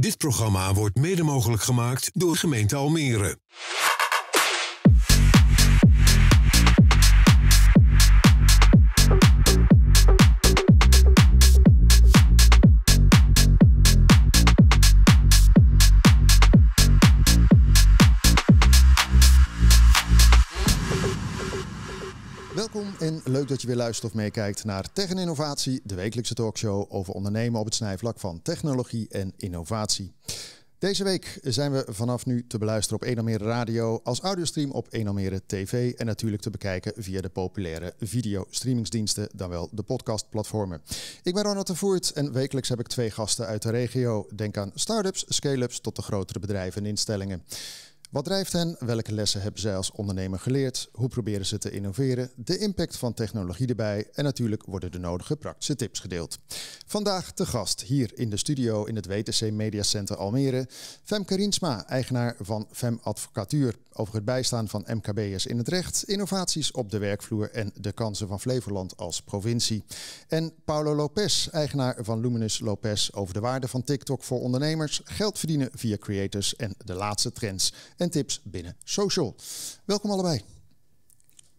Dit programma wordt mede mogelijk gemaakt door gemeente Almere. En leuk dat je weer luistert of meekijkt naar Tech en Innovatie, de wekelijkse talkshow over ondernemen op het snijvlak van technologie en innovatie. Deze week zijn we vanaf nu te beluisteren op 1 Radio, als audiostream op 1 TV en natuurlijk te bekijken via de populaire video-streamingsdiensten, dan wel de podcastplatformen. Ik ben Ronald de Voert en wekelijks heb ik twee gasten uit de regio. Denk aan start-ups, scale-ups tot de grotere bedrijven en instellingen. Wat drijft hen? Welke lessen hebben zij als ondernemer geleerd? Hoe proberen ze te innoveren? De impact van technologie erbij. En natuurlijk worden de nodige praktische tips gedeeld. Vandaag te gast hier in de studio in het WTC Media Center Almere. Femke Riensma, eigenaar van Fem Advocatuur. Over het bijstaan van MKB'ers in het recht, innovaties op de werkvloer en de kansen van Flevoland als provincie. En Paulo Lopez, eigenaar van Luminous Lopez. Over de waarde van TikTok voor ondernemers, geld verdienen via creators en de laatste trends en tips binnen social. Welkom allebei.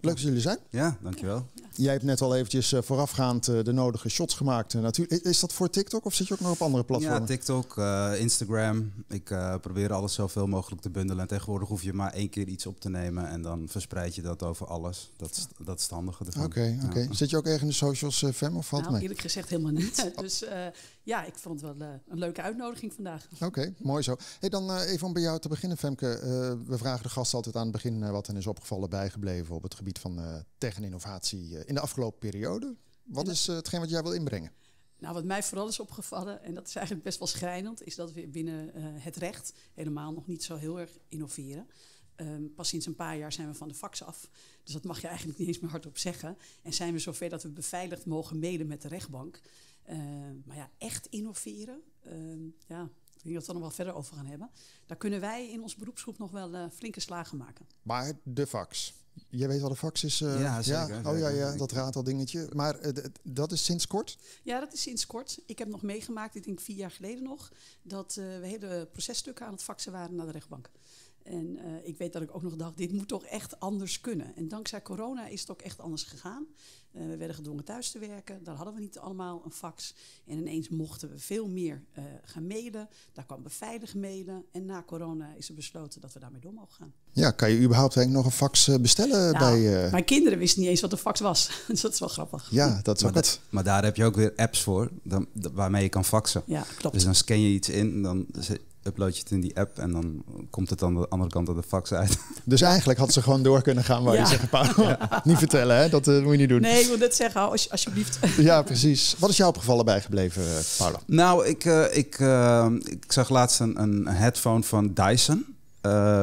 Leuk dat jullie zijn. Ja, dankjewel. Jij hebt net al eventjes eh, voorafgaand eh, de nodige shots gemaakt. Eh, natuurlijk, is dat voor TikTok of zit je ook nog op andere platformen? Ja, TikTok, Instagram. Ik probeer alles zoveel mogelijk te bundelen. En tegenwoordig hoef je maar één keer iets op te nemen en dan verspreid je dat over alles. Dat is, dat is handige ervan. Oké, oké. Zit je ook ergens in de socials, uh, Fem, of valt nou, mee? eerlijk gezegd helemaal niet. dus ja, ik vond het wel eh, een leuke uitnodiging vandaag. Oké, mooi zo. Hey, dan eh, even om bij jou te beginnen, Femke. Eh, we vragen de gasten altijd aan het begin wat hen is opgevallen, bijgebleven op het gebied van tech en innovatie in de afgelopen periode. Wat is hetgeen wat jij wil inbrengen? Nou, wat mij vooral is opgevallen, en dat is eigenlijk best wel schrijnend, is dat we binnen het recht helemaal nog niet zo heel erg innoveren. Ehm, pas sinds een paar jaar zijn we van de fax af. Dus dat mag je eigenlijk niet eens meer hardop zeggen. En zijn we zover dat we beveiligd mogen mede met de rechtbank. Ehm, maar ja, echt innoveren, ehm, ja, ik denk dat we er nog wel verder over gaan hebben. Daar kunnen wij in onze beroepsgroep nog wel eh, flinke slagen maken. Maar de fax. Je weet wat de fax is. Eh? ja, zeker, Oh ja, ja, dat raadt al dingetje. Maar eh, dat is sinds kort? Ja, dat is sinds kort. Ik heb nog meegemaakt, ik denk vier jaar geleden nog, dat we hele processtukken aan het faxen waren naar de rechtbank. En ik weet dat ik ook nog dacht, dit moet toch echt anders kunnen. En dankzij corona is het ook echt anders gegaan. Eh, we werden gedwongen thuis te werken. Daar hadden we niet allemaal een fax. En ineens mochten we veel meer eh, gaan mailen. Daar kwam veilig mailen. En na corona is er besloten dat we daarmee door mogen gaan. Ja, kan je überhaupt eigenlijk nog een fax eh, bestellen? Nou, bij, Mijn kinderen wisten niet eens wat een fax was. dus dat is wel grappig. Ja, dat is maar, maar daar heb je ook weer apps voor dan, waarmee je kan faxen. Ja, klopt. Dus dan scan je iets in dan upload je het in die app en dan komt het aan de andere kant op de fax uit. Dus eigenlijk had ze gewoon door kunnen gaan waar je zegt, Paul, niet vertellen hè, dat eh, moet je niet doen. Nee, ik moet net zeggen, als, alsjeblieft. Ja, precies. Wat is jou opgevallen bijgebleven, eh, Paula? Nou, ik, eh, ik, ik zag laatst een, een headphone van Dyson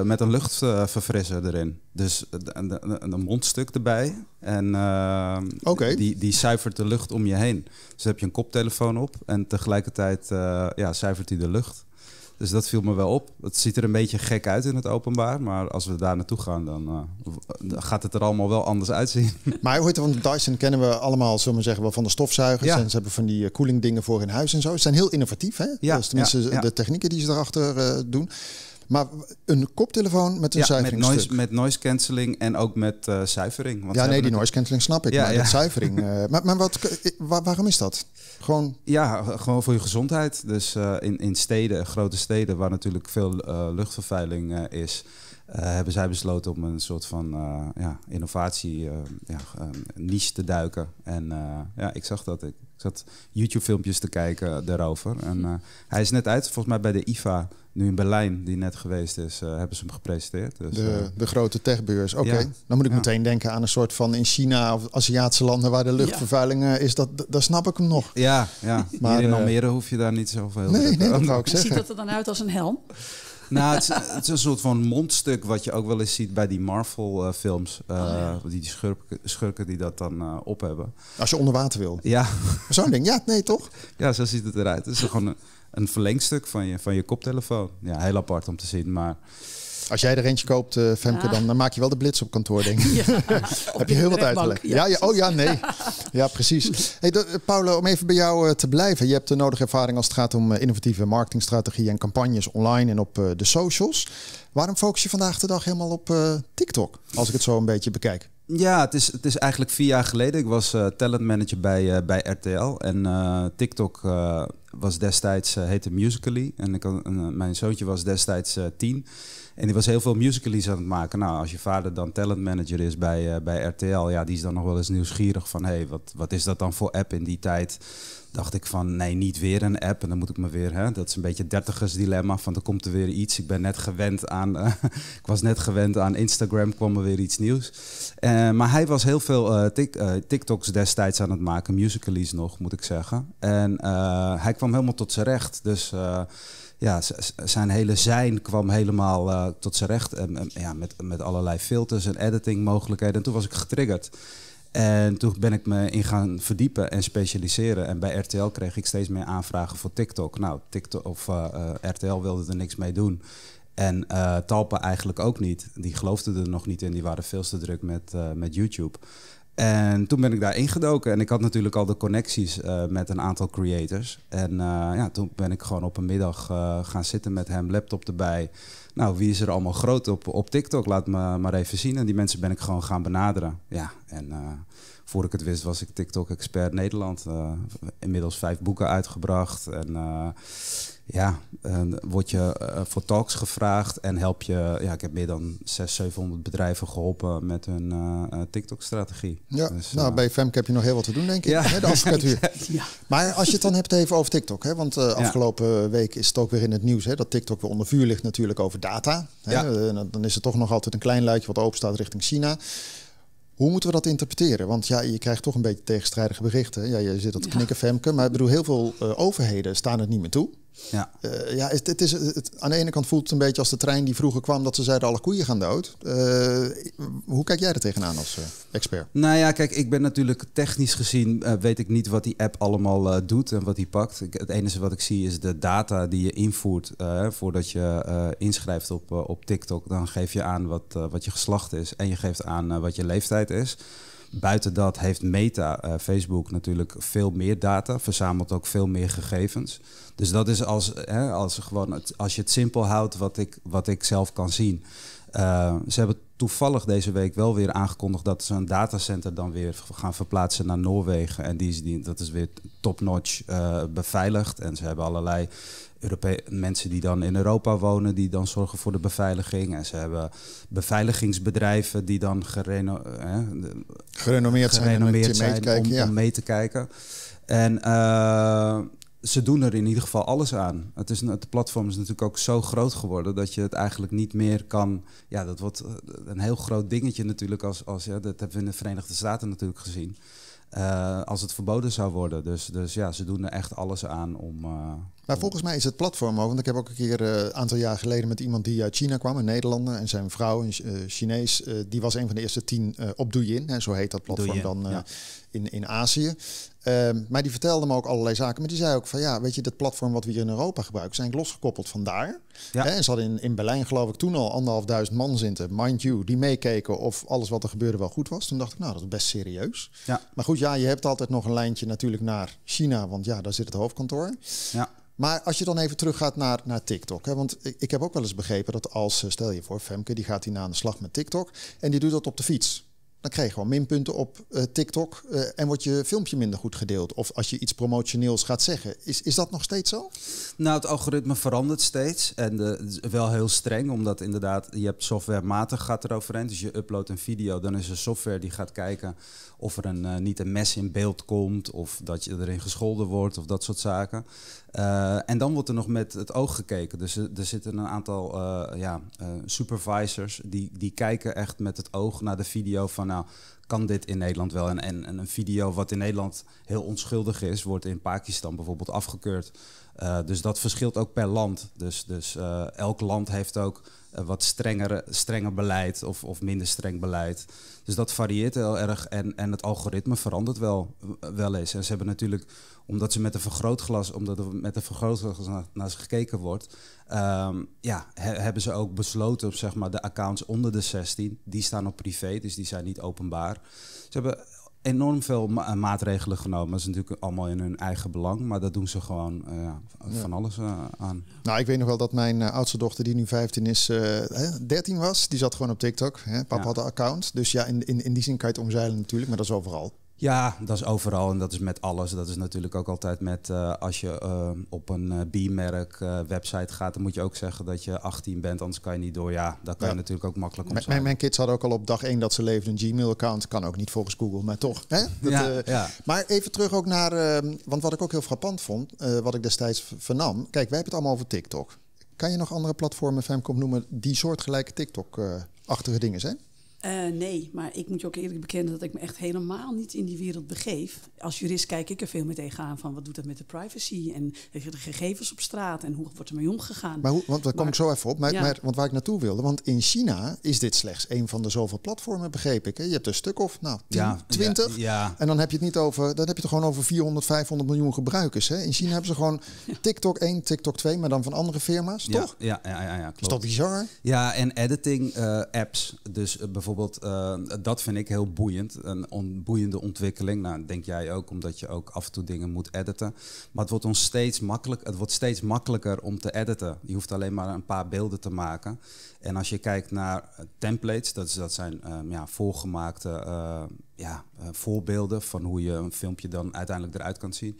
met een luchtverfrisser erin. Dus een, mondstuk erbij. En die, die cijfert de lucht om je heen. Dus heb je een koptelefoon op en tegelijkertijd ja, cijfert hij de lucht. Dus dat viel me wel op. Het ziet er een beetje gek uit in het openbaar. Maar als we daar naartoe gaan, dan eh, gaat het er allemaal wel anders uitzien. Maar hoe van Dyson kennen we allemaal, zullen we zeggen, wel van de stofzuigers. En ze hebben van die eh, koelingdingen voor in huis en zo. Ze zijn heel innovatief, hè? Ja, dus tenminste de technieken die ze erachter uh, doen. Maar een koptelefoon met een ja, zuivering. Met noise, met noise cancelling en ook met uh, zuivering. Want ja, nee, die noise cancelling snap ik. Ja, maar ja. zuivering. uh, maar maar wat, waarom is dat? Gewoon... Ja, eh, gewoon voor je gezondheid. Dus in, in steden, grote steden, waar natuurlijk veel luchtvervuiling is. hebben zij besloten om een soort van ja, innovatie niche te duiken. En ja, ik zag dat. Ik, ik zat YouTube-filmpjes te kijken daarover. En hij is net uit, volgens mij bij de IFA nu in Berlijn, die net geweest is, eh, hebben ze hem gepresenteerd. Dus, de, eh, de, grote techbeurs. Oké, dan moet ik meteen denken aan een soort van in China of Aziatische landen waar de luchtvervuiling eh, is. Dat, daar snap ik hem nog. Ja, ja. maar in Almere hoef je daar niet zoveel nee, nee, nee, dat zou ik zeggen. Ziet dat er dan uit als een helm? nou, het is, een soort van mondstuk wat je ook wel eens ziet bij die Marvel-films. Oh, die, die schurken, die dat dan op hebben. Als je onder water wil. Ja. Zo'n ding, ja, nee toch? Ja, zo ziet het eruit. Het is gewoon een, een verlengstuk van je, van je koptelefoon. Ja, heel apart om te zien, maar... Als jij er eentje koopt, uh, Femke, ah. dan, dan, maak je wel de blits op kantoor, denk ik. Heb je heel wat uitgelegd. Ja, ja, oh ja, nee. Ja, precies. Hey, eh, Paula, om even bij jou eh, te blijven. Je hebt de nodige ervaring als het gaat om innovatieve marketingstrategieën en campagnes online en op de socials. Waarom focus je vandaag de dag helemaal op TikTok, als ik het zo een beetje bekijk? Ja, het is, het is eigenlijk vier jaar geleden. Ik was uh, eh, talentmanager bij, eh, bij RTL. En eh, TikTok was destijds, heette Musical.ly. En ik, mijn zoontje was destijds tien. En die was heel veel musicalies aan het maken. Nou, als je vader dan talentmanager is bij, bij RTL... ja, die is dan nog wel eens nieuwsgierig van... hé, hey, wat, wat is dat dan voor app in die tijd? dacht ik van nee, niet weer een app. En dan moet ik me weer, hè, dat is een beetje dertigers dilemma van er komt er weer iets. Ik ben net gewend aan, eh, ik was net gewend aan Instagram, kwam er weer iets nieuws. Eh, maar hij was heel veel eh, TikToks destijds aan het maken, musicalies nog, moet ik zeggen. En hij kwam helemaal tot zijn recht. Dus ja, zijn hele zijn kwam helemaal tot zijn recht. En, ja, met, met allerlei filters en editing mogelijkheden. En toen was ik getriggerd. En toen ben ik me in gaan verdiepen en specialiseren. En bij RTL kreeg ik steeds meer aanvragen voor TikTok. Nou, TikTok of eh, eh, RTL wilde er niks mee doen. En eh, Talpa eigenlijk ook niet. Die geloofden er nog niet in. Die waren veel te druk met, met YouTube. En toen ben ik daar ingedoken. En ik had natuurlijk al de connecties met een aantal creators. En ja, toen ben ik gewoon op een middag gaan zitten met hem, laptop erbij nou, wie is er allemaal groot op, op TikTok? Laat me maar even zien. En die mensen ben ik gewoon gaan benaderen. Ja, en eh, voor ik het wist, was ik TikTok-expert Nederland. Uh, inmiddels vijf boeken uitgebracht. En eh, ja, en word je eh, voor talks gevraagd en help je. Ja, ik heb meer dan 600, 700 bedrijven geholpen met hun TikTok-strategie. Ja, dus, nou bij Femke heb je nog heel wat te doen, denk ik. Ja. Hè, de advocatuur. ja. Maar als je het dan hebt even over TikTok, hè, want afgelopen week is het ook weer in het nieuws hè, dat TikTok weer onder vuur ligt natuurlijk over data. Hè. Ja. dan is er toch nog altijd een klein luidje wat open staat richting China. Hoe moeten we dat interpreteren? Want ja, je krijgt toch een beetje tegenstrijdige berichten. Ja, je zit aan het knikken, Femke. Maar ik bedoel, heel veel eh, overheden staan het niet meer toe. Ja. Eh, ja, het, het is, het, aan de ene kant voelt het een beetje als de trein die vroeger kwam dat ze zeiden alle koeien gaan dood. Eh, hoe kijk jij er tegenaan als eh, expert? Nou ja, kijk, ik ben natuurlijk technisch gezien weet ik niet wat die app allemaal doet en wat die pakt. het enige wat ik zie is de data die je invoert voordat je inschrijft op, op TikTok. Dan geef je aan wat, wat je geslacht is en je geeft aan wat je leeftijd is. Buiten dat heeft Meta, eh, Facebook natuurlijk veel meer data, verzamelt ook veel meer gegevens. Dus dat is als, hè, eh, als, gewoon als je het simpel houdt wat ik, wat ik zelf kan zien. Eh, ze hebben toevallig deze week wel weer aangekondigd dat ze een datacenter dan weer gaan verplaatsen naar Noorwegen. En die is, die, dat is weer topnotch eh, beveiligd. En ze hebben allerlei Europe mensen die dan in Europa wonen, die dan zorgen voor de beveiliging. En ze hebben beveiligingsbedrijven die dan gereno eh, gerenommeerd, zijn, om, zijn om, mee te kijken. En ze doen er in ieder geval alles aan. Het, is, het platform is natuurlijk ook zo groot geworden dat je het eigenlijk niet meer kan. Ja, dat wordt eh, een heel groot dingetje natuurlijk. Als, als, ja, dat hebben we in de Verenigde Staten natuurlijk gezien. Eh, als het verboden zou worden. Dus, dus ja, ze doen er echt alles aan om, eh, maar volgens mij is het platform ook. Want ik heb ook een keer eh, een aantal jaar geleden met iemand die uit China kwam, een Nederlander. En zijn vrouw, een eh, Chinees, eh, die was een van de eerste tien op Douyin. Hè, zo heet dat platform dan ja. in, in Azië. Ehm, maar die vertelde me ook allerlei zaken. Maar die zei ook van ja, weet je, dat platform wat we hier in Europa gebruiken, zijn losgekoppeld van daar. Ja. Hè, en ze hadden in, in Berlijn geloof ik toen al anderhalfduizend man zitten, mind you, die meekeken of alles wat er gebeurde wel goed was. Toen dacht ik, nou, dat is best serieus. Ja. Maar goed, ja, je hebt altijd nog een lijntje natuurlijk naar China, want ja, daar zit het hoofdkantoor. Ja. Maar als je dan even teruggaat naar, naar TikTok. Hè, want ik, ik heb ook wel eens begrepen dat als, stel je voor, Femke die gaat hierna aan de slag met TikTok. En die doet dat op de fiets dan krijg je gewoon minpunten op eh, TikTok eh, en wordt je filmpje minder goed gedeeld. Of als je iets promotioneels gaat zeggen. Is, is dat nog steeds zo? Nou, het algoritme verandert steeds en de, eh, wel heel streng, omdat inderdaad je hebt softwarematig gaat eroverheen. Dus je uploadt een video, dan is er software die gaat kijken of er een, niet een mes in beeld komt of dat je erin gescholden wordt of dat soort zaken. en dan wordt er nog met het oog gekeken. Dus er, zitten een aantal ja, supervisors die, die kijken echt met het oog naar de video van nou, kan dit in Nederland wel? En, en, een video wat in Nederland heel onschuldig is, wordt in Pakistan bijvoorbeeld afgekeurd. Eh, dus dat verschilt ook per land. Dus, dus eh, elk land heeft ook eh, wat strengere, strenger beleid of, of minder streng beleid. Dus dat varieert heel erg en, en het algoritme verandert wel, wel eens. En ze hebben natuurlijk omdat ze met een vergrootglas, omdat er met een vergrootglas naar, ze gekeken wordt, ehm, ja, hebben ze ook besloten op zeg maar, de accounts onder de 16, die staan op privé, dus die zijn niet openbaar. Ze hebben enorm veel eh, maatregelen genomen. Dat is natuurlijk allemaal in hun eigen belang, maar dat doen ze gewoon eh, van alles eh, aan. Nou, ik weet nog wel dat mijn oudste dochter, die nu 15 is, 13 was, die zat gewoon op TikTok. Hè? Papa had een account. Dus ja, in, in, in die zin kan je het omzeilen natuurlijk, maar dat is overal. Ja, dat is overal en dat is met alles. Dat is natuurlijk ook altijd met eh, als je eh, op een eh, B-merk website gaat, dan moet je ook zeggen dat je 18 bent, anders kan je niet door. Ja, dat kan je natuurlijk ook makkelijk om Mijn kids hadden ook al op dag 1 dat ze leefden een Gmail-account. Kan ook niet volgens Google, maar toch. Hè? Dat, ja, Maar even terug ook naar, ehm, want wat ik ook heel frappant vond, wat ik destijds vernam. Kijk, wij hebben het allemaal over TikTok. Kan je nog andere platformen, Femcom, noemen die soortgelijke TikTok-achtige dingen zijn? Eh, nee, maar ik moet je ook eerlijk bekennen dat ik me echt helemaal niet in die wereld begeef. Als jurist kijk ik er veel meer tegenaan van wat doet dat met de privacy en de gegevens op straat en hoe wordt er mee omgegaan. Maar hoe, want daar kom ik zo even op, maar, maar, want waar ik naartoe wilde, want in China is dit slechts een van de zoveel platformen, begreep ik. Hè? Je hebt een stuk of nou, 10, 20 en dan heb je het niet over, dan heb je het gewoon over 400, 500 miljoen gebruikers. Hè? In China hebben ze gewoon TikTok 1, TikTok 2, maar dan van andere firma's, toch? Ja, ja, ja, ja, klopt. Is dat bizar? Ja, en editing eh, apps, dus eh, bijvoorbeeld eh, dat vind ik heel boeiend. Een boeiende ontwikkeling. Nou, denk jij ook, omdat je ook af en toe dingen moet editen. Maar het wordt ons steeds makkelijk, het wordt steeds makkelijker om te editen. Je hoeft alleen maar een paar beelden te maken. En als je kijkt naar eh, templates, dat, dat zijn um, ja, volgemaakte eh, ja, eh, voorbeelden van hoe je een filmpje dan uiteindelijk eruit kan zien.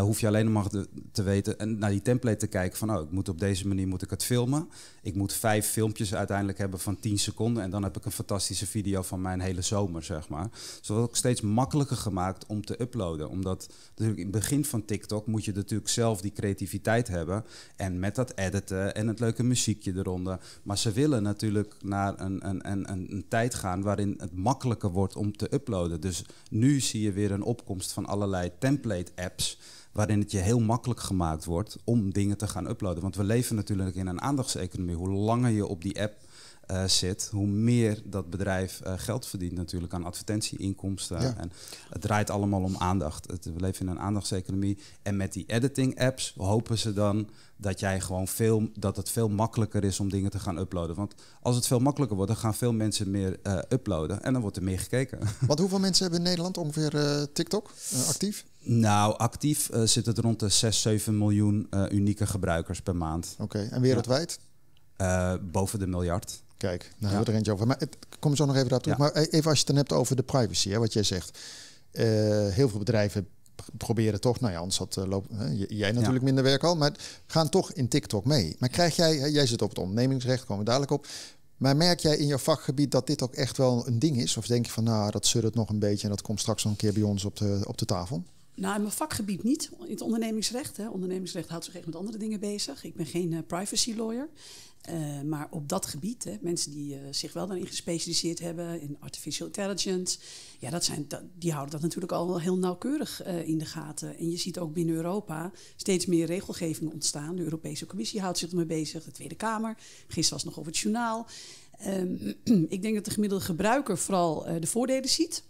hoef je alleen maar te weten en naar die template te kijken van oh, ik moet op deze manier moet ik het filmen. Ik moet vijf filmpjes uiteindelijk hebben van 10 seconden en dan heb ik een fantastische video van mijn hele zomer, zeg maar. Dus dat ook steeds makkelijker gemaakt om te uploaden. Omdat natuurlijk in het begin van TikTok moet je natuurlijk zelf die creativiteit hebben. En met dat editen en het leuke muziekje eronder. Maar ze willen natuurlijk naar een, een, een, een tijd gaan waarin het makkelijker wordt om te uploaden. Dus nu zie je weer een opkomst van allerlei template-apps waarin het je heel makkelijk gemaakt wordt om dingen te gaan uploaden. Want we leven natuurlijk in een aandachtseconomie. Hoe langer je op die app eh, zit, hoe meer dat bedrijf eh, geld verdient natuurlijk aan advertentieinkomsten. Ja. En het draait allemaal om aandacht. we leven in een aandachtseconomie. En met die editing apps hopen ze dan dat jij gewoon veel, dat het veel makkelijker is om dingen te gaan uploaden. Want als het veel makkelijker wordt, dan gaan veel mensen meer eh, uploaden en dan wordt er meer gekeken. Wat hoeveel mensen hebben in Nederland ongeveer TikTok actief? Nou, actief zit het rond de 6, 7 miljoen unieke gebruikers per maand. Oké, en wereldwijd? boven de miljard. Kijk, nou hebben we er eentje over. Maar het, kom zo nog even daar terug. Maar e-, even als je het dan hebt over de privacy, hè, wat jij zegt. Eh, heel veel bedrijven proberen toch, nou ja, anders had eh, loopt, hè, jij natuurlijk minder werk al, maar gaan toch in TikTok mee. Maar krijg jij, jij zit op het ondernemingsrecht, komen we dadelijk op. Maar merk jij in jouw vakgebied dat dit ook echt wel een ding is? Of denk je van, nou, dat het nog een beetje en dat komt straks nog een keer bij ons op de, op de tafel? Nou, in mijn vakgebied niet, in het ondernemingsrecht. Hè. Ondernemingsrecht houdt zich echt met andere dingen bezig. Ik ben geen eh, privacy lawyer. Eh, maar op dat gebied, hè, mensen die eh, zich wel daarin gespecialiseerd hebben, in artificial intelligence, ja, dat zijn, die houden dat natuurlijk al heel nauwkeurig eh, in de gaten. En je ziet ook binnen Europa steeds meer regelgeving ontstaan. De Europese Commissie houdt zich ermee bezig, de Tweede Kamer, gisteren was het nog over het journaal. Ehm, ik denk dat de gemiddelde gebruiker vooral de voordelen ziet.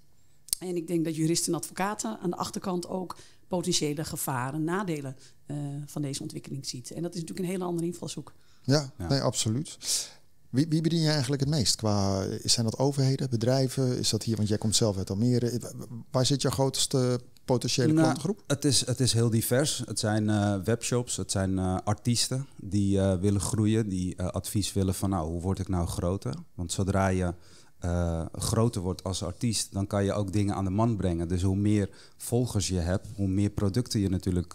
En ik denk dat juristen en advocaten aan de achterkant ook potentiële gevaren, nadelen van deze ontwikkeling ziet. En dat is natuurlijk een hele andere invalshoek. Ja, nee, absoluut. Wie, wie, bedien je eigenlijk het meest? Qua, zijn dat overheden, bedrijven? Is dat hier, want jij komt zelf uit Almere. Waar zit jouw grootste potentiële nou, klantgroep? Het is, het is heel divers. Het zijn eh, webshops, het zijn eh, artiesten die eh, willen groeien, die advies willen van nou, hoe word ik nou groter? Want zodra je groter wordt als artiest, dan kan je ook dingen aan de man brengen. Dus hoe meer volgers je hebt, hoe meer producten je natuurlijk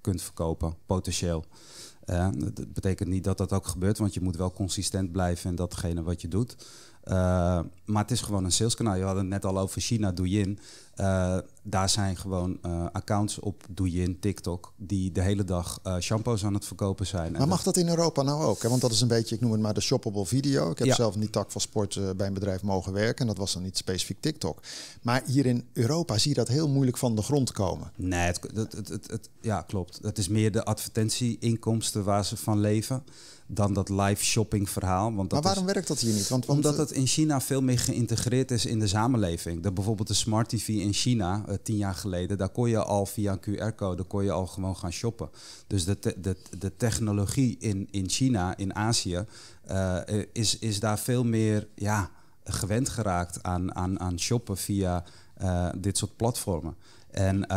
kunt verkopen, potentieel dat betekent niet dat dat ook gebeurt, want je moet wel consistent blijven in datgene wat je doet. Eh, maar het is gewoon een saleskanaal. Je had het net al over China, Douyin. Uh, daar zijn gewoon eh, accounts op Douyin, TikTok, die de hele dag shampoos aan het verkopen zijn. Maar mag dat... in Europa nou ook? Want dat is een beetje, ik noem het maar de shoppable video. Ik heb zelf niet tak van sport bij een bedrijf mogen werken. En dat was dan niet specifiek TikTok. Maar hier in Europa zie je dat heel moeilijk van de grond komen. Nee, het, het, het, het ja, klopt. Het is meer de advertentie-inkomsten waar ze van leven dan dat live shopping verhaal. Want dat maar waarom werkt dat hier niet? Want, omdat eh, het in China veel meer geïntegreerd is in de samenleving. Dat bijvoorbeeld de smart TV in China, eh, tien jaar geleden, daar kon je al via een QR-code kon je al gewoon gaan shoppen. Dus de, de, de technologie in, in China, in Azië, eh, is, is daar veel meer ja, gewend geraakt aan, aan, aan shoppen via dit soort platformen. En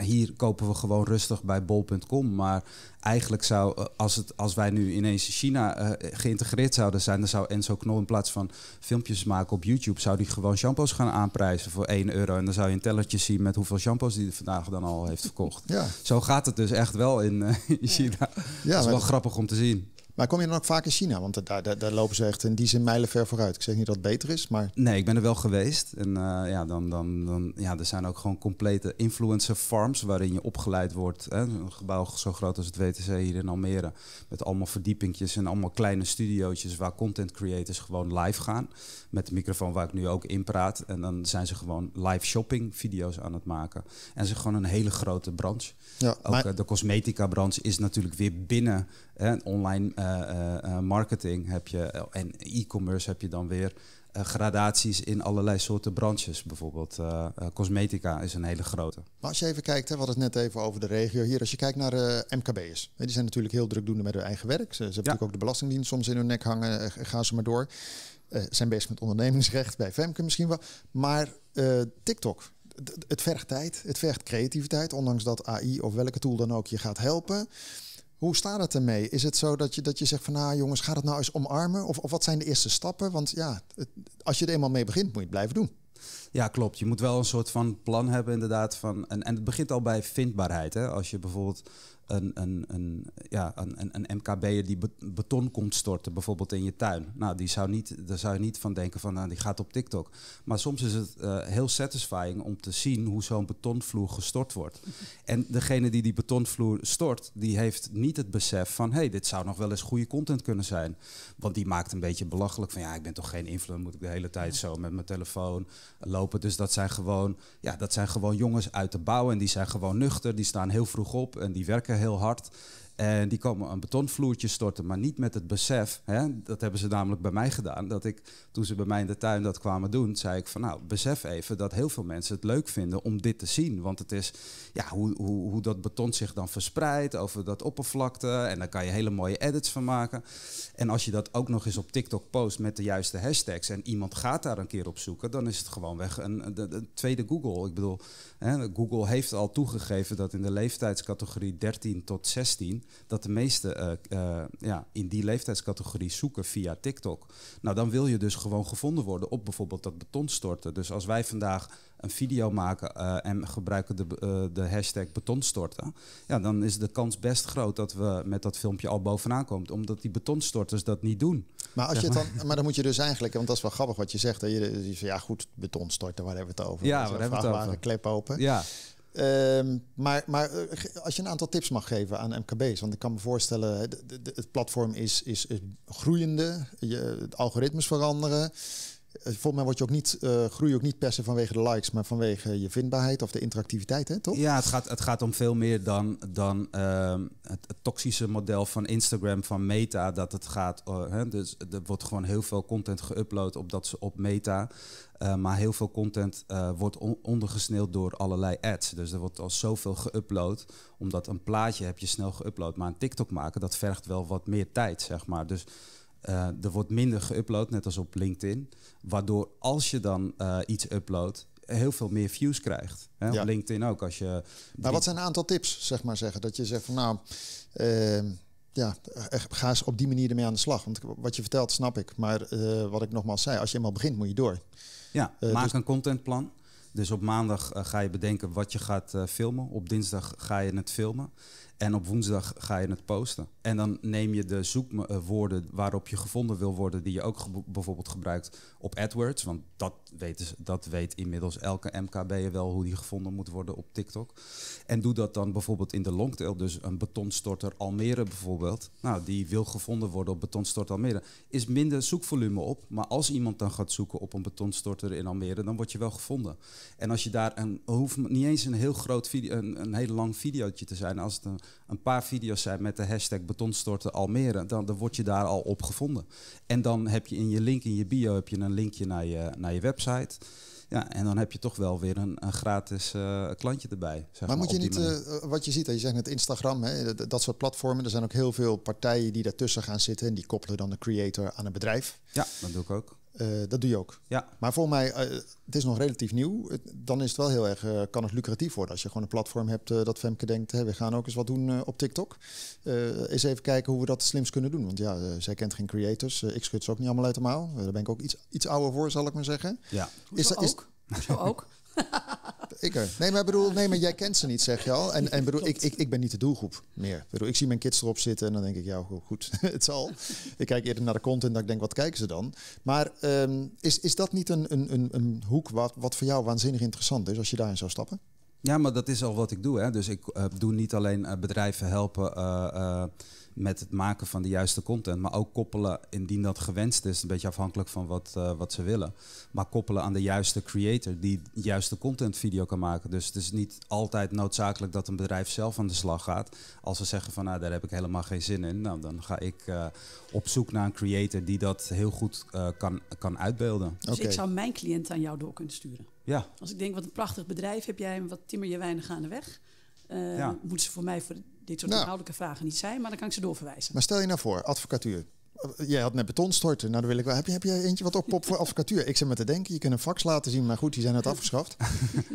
hier kopen we gewoon rustig bij bol.com. Maar eigenlijk zou, eh, als, het, als wij nu ineens China eh, geïntegreerd zouden zijn, dan zou Enzo Knol in plaats van filmpjes maken op YouTube, zou die gewoon shampoos gaan aanprijzen voor 1 euro. En dan zou je een tellertje zien met hoeveel shampoos die vandaag dan al heeft verkocht. Ja. Zo gaat het dus echt wel in, eh, in China. Ja, dat is wel grappig om te zien. Maar kom je dan ook vaak in China? Want daar, daar, daar lopen ze echt in die zin mijlenver vooruit. Ik zeg niet dat het beter is, maar... Nee, ik ben er wel geweest. En eh, ja, dan, dan, dan, ja, er zijn ook gewoon complete influencer farms waarin je opgeleid wordt. Hè? Een gebouw zo groot als het WTC hier in Almere. Met allemaal verdiepingjes en allemaal kleine studiootjes waar content creators gewoon live gaan. Met de microfoon waar ik nu ook in praat. En dan zijn ze gewoon live shopping video's aan het maken. En ze gewoon een hele grote branche. Ja, ook eh, de cosmetica branche is natuurlijk weer binnen en online eh, eh, eh, marketing heb je en e-commerce heb je dan weer gradaties in allerlei soorten branches. Bijvoorbeeld cosmetica is een hele grote. Maar als je even kijkt, hè, we het net even over de regio hier. Als je kijkt naar MKB's, MKB'ers. Die zijn natuurlijk heel drukdoende met hun eigen werk. Ze, hebben natuurlijk ook de Belastingdienst soms in hun nek hangen. gaan ze maar door. zijn bezig met ondernemingsrecht bij Femke misschien wel. Maar TikTok, het vergt tijd. Het vergt creativiteit. Ondanks dat AI of welke tool dan ook je gaat helpen. Hoe staat het ermee? Is het zo dat je, dat je zegt van nou jongens, gaat het nou eens omarmen? Of, of wat zijn de eerste stappen? Want ja, het, als je er eenmaal mee begint, moet je het blijven doen. Ja, klopt. Je moet wel een soort van plan hebben, inderdaad. Van, en, en het begint al bij vindbaarheid. Hè? Als je bijvoorbeeld een, een, een, ja, een, een MKB'er die beton komt storten, bijvoorbeeld in je tuin. Nou, die zou niet, daar zou je niet van denken van nou, die gaat op TikTok. Maar soms is het eh, heel satisfying om te zien hoe zo'n betonvloer gestort wordt. En degene die die betonvloer stort, die heeft niet het besef van hé, hey, dit zou nog wel eens goede content kunnen zijn. Want die maakt een beetje belachelijk van ja, ik ben toch geen influencer, moet ik de hele tijd zo met mijn telefoon lopen. Dus dat zijn gewoon, ja, dat zijn gewoon jongens uit de bouw en die zijn gewoon nuchter, die staan heel vroeg op en die werken heel hard. En die komen een betonvloertje storten, maar niet met het besef. Hè, dat hebben ze namelijk bij mij gedaan. Dat ik, toen ze bij mij in de tuin dat kwamen doen, zei ik van nou, besef even dat heel veel mensen het leuk vinden om dit te zien. Want het is ja, hoe, hoe, hoe dat beton zich dan verspreidt over dat oppervlakte. En daar kan je hele mooie edits van maken. En als je dat ook nog eens op TikTok post met de juiste hashtags en iemand gaat daar een keer op zoeken, dan is het gewoon weg een, een tweede Google. Ik bedoel, hè, Google heeft al toegegeven dat in de leeftijdscategorie 13 tot 16 dat de meesten eh, eh, ja, in die leeftijdscategorie zoeken via TikTok. Nou, dan wil je dus gewoon gevonden worden op bijvoorbeeld dat betonstorten. Dus als wij vandaag een video maken uh, en gebruiken de, de hashtag betonstorten, ja, dan is de kans best groot dat we met dat filmpje al bovenaan komen, omdat die betonstorters dat niet doen. Maar, als je dan, maar dan moet je dus eigenlijk, want dat is wel grappig wat je zegt, dat Je, ja goed, betonstorten, waar hebben we het over? Ja, waar hebben we het over? klep open. Ja. Ehm, maar, maar eh, als je een aantal tips mag geven aan MKB's, want ik kan me voorstellen, eh, het platform is, is, is groeiende, je, de algoritmes veranderen. Volgens mij word je ook niet, uh, groei je ook niet per se vanwege de likes, maar vanwege je vindbaarheid of de interactiviteit, hè, toch? Ja, het gaat, het gaat om veel meer dan, dan ehm, het, toxische model van Instagram, van Meta. Dat het gaat, eh, hè, dus er wordt gewoon heel veel content geüpload op, dat, op Meta. Eh, maar heel veel content wordt on ondergesneeld door allerlei ads. Dus er wordt al zoveel geüpload, omdat een plaatje heb je snel geüpload. Maar een TikTok maken, dat vergt wel wat meer tijd, zeg maar. Dus eh, er wordt minder geüpload, net als op LinkedIn. Waardoor als je dan eh, iets uploadt, heel veel meer views krijgt. Hè? Op LinkedIn ook. Als je Maar wat zijn een aantal tips, zeg maar zeggen? Dat je zegt van nou, ehm, ja, eh, ga eens op die manier ermee aan de slag. Want wat je vertelt, snap ik. Maar wat ik nogmaals zei, als je eenmaal begint, moet je door. Ja, maak dus een contentplan. Dus op maandag ga je bedenken wat je gaat filmen. Op dinsdag ga je het filmen. En op woensdag ga je het posten. En dan neem je de zoekwoorden waarop je gevonden wil worden, die je ook bijvoorbeeld gebruikt op AdWords. Want dat weet, dat weet inmiddels elke MKB'er wel hoe die gevonden moet worden op TikTok. En doe dat dan bijvoorbeeld in de longtail. Dus een betonstorter Almere bijvoorbeeld. Nou, die wil gevonden worden op betonstorter Almere. Is minder zoekvolume op. Maar als iemand dan gaat zoeken op een betonstorter in Almere, dan word je wel gevonden. En als je daar een, hoeft niet eens een heel groot video, een, een heel lang videootje te zijn. Als het een een paar video's zijn met de hashtag betonstorten Almere, dan, dan word je daar al op gevonden. En dan heb je in je link in je bio heb je een linkje naar je, naar je website. Ja, en dan heb je toch wel weer een, een gratis eh, klantje erbij. Zeg maar, maar, moet je niet, eh, wat je ziet, je zegt net Instagram, hè, dat, dat, soort platformen, er zijn ook heel veel partijen die daartussen gaan zitten en die koppelen dan de creator aan een bedrijf. Ja, dat doe ik ook. Eh, dat doe je ook. Ja. Maar volgens mij, eh, het is nog relatief nieuw. dan is het wel heel erg, eh, kan het lucratief worden. Als je gewoon een platform hebt dat Femke denkt, we gaan ook eens wat doen op TikTok. eens even kijken hoe we dat slimst kunnen doen. Want ja, zij kent geen creators. ik schud ze ook niet allemaal uit de maal. daar ben ik ook iets, iets ouder voor, zal ik maar zeggen. Ja. is dat ook? Is, ook? Zeker. Nee, maar bedoel, nee, maar jij kent ze niet, zeg je al. En, en bedoel, ik, ik, ik ben niet de doelgroep meer. Bedoel, ik zie mijn kids erop zitten en dan denk ik, ja, goed, het zal. Ik kijk eerder naar de content dan ik denk, wat kijken ze dan? Maar ehm, is, is dat niet een, een, een, een hoek wat, wat voor jou waanzinnig interessant is als je daarin zou stappen? Ja, maar dat is al wat ik doe. Hè. Dus ik eh, doe niet alleen eh, bedrijven helpen. Eh, met het maken van de juiste content. Maar ook koppelen, indien dat gewenst is, een beetje afhankelijk van wat, eh, wat ze willen. Maar koppelen aan de juiste creator die de juiste contentvideo kan maken. Dus het is niet altijd noodzakelijk dat een bedrijf zelf aan de slag gaat. Als ze zeggen van nou, daar heb ik helemaal geen zin in. Nou, dan ga ik eh, op zoek naar een creator die dat heel goed eh, kan, kan uitbeelden. Dus ik zou mijn cliënt aan jou door kunnen sturen. Ja. Als ik denk, wat een prachtig bedrijf heb jij en wat timmer je weinig aan de weg. Ja. Moeten ze voor mij voor dit soort nou. inhoudelijke vragen niet zijn, maar dan kan ik ze doorverwijzen. Maar stel je nou voor, advocatuur, Jij had net beton storten. Nou, dan wil ik wel. Heb je, heb je eentje wat pop voor advocatuur? Ik zit met te denken, je kunt een fax laten zien, maar goed, die zijn net afgeschaft.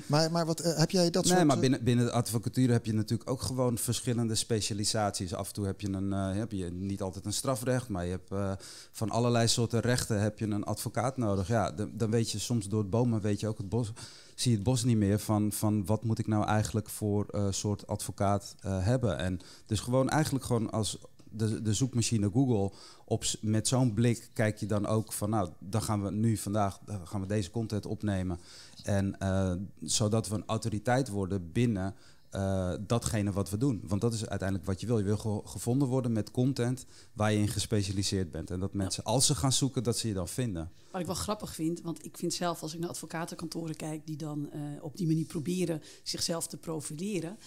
maar, maar wat eh, heb jij dat soort... Nee, maar eh, binnen, binnen de advocatuur heb je natuurlijk ook gewoon verschillende specialisaties. Af en toe heb je, een, eh, heb je niet altijd een strafrecht, maar je hebt van allerlei soorten rechten heb je een advocaat nodig. Ja, dan weet je soms door het bomen weet je ook het bos zie het bos niet meer van, van wat moet ik nou eigenlijk voor uh, soort advocaat uh, hebben. En dus gewoon eigenlijk gewoon als de, de zoekmachine Google, op, met zo'n blik kijk je dan ook van, nou, dan gaan we nu vandaag eh, gaan we deze content opnemen. En eh, zodat we een autoriteit worden binnen eh, datgene wat we doen. Want dat is uiteindelijk wat je wil. Je wil gevonden worden met content waar je in gespecialiseerd bent. En dat mensen, als ze gaan zoeken, dat ze je dan vinden. Wat ik wel grappig vind, want ik vind zelf als ik naar advocatenkantoren kijk, die dan op die manier proberen zichzelf te profileren